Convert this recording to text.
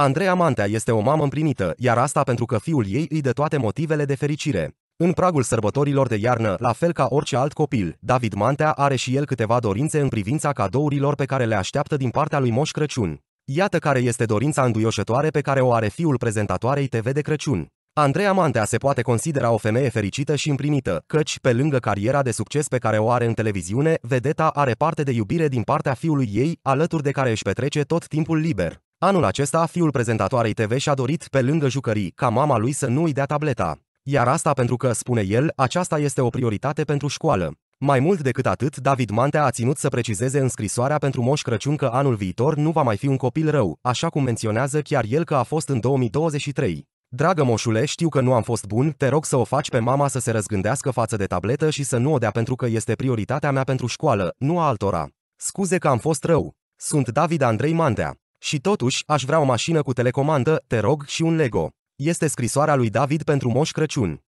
Andreea Mantea este o mamă împlinită, iar asta pentru că fiul ei îi dă toate motivele de fericire. În pragul sărbătorilor de iarnă, la fel ca orice alt copil, David Mantea are și el câteva dorințe în privința cadourilor pe care le așteaptă din partea lui Moș Crăciun. Iată care este dorința înduioșătoare pe care o are fiul prezentatoarei TV de Crăciun. Andreea Mantea se poate considera o femeie fericită și împlinită, căci, pe lângă cariera de succes pe care o are în televiziune, vedeta are parte de iubire din partea fiului ei, alături de care își petrece tot timpul liber. Anul acesta, fiul prezentatoarei TV și-a dorit, pe lângă jucării, ca mama lui să nu i dea tableta. Iar asta pentru că, spune el, aceasta este o prioritate pentru școală. Mai mult decât atât, David Mantea a ținut să precizeze în scrisoarea pentru Moș Crăciun că anul viitor nu va mai fi un copil rău, așa cum menționează chiar el că a fost în 2023. Dragă moșule, știu că nu am fost bun, te rog să o faci pe mama să se răzgândească față de tabletă și să nu o dea pentru că este prioritatea mea pentru școală, nu a altora. Scuze că am fost rău. Sunt David Andrei Mantea. Și totuși, aș vrea o mașină cu telecomandă, te rog, și un Lego. Este scrisoarea lui David pentru Moș Crăciun.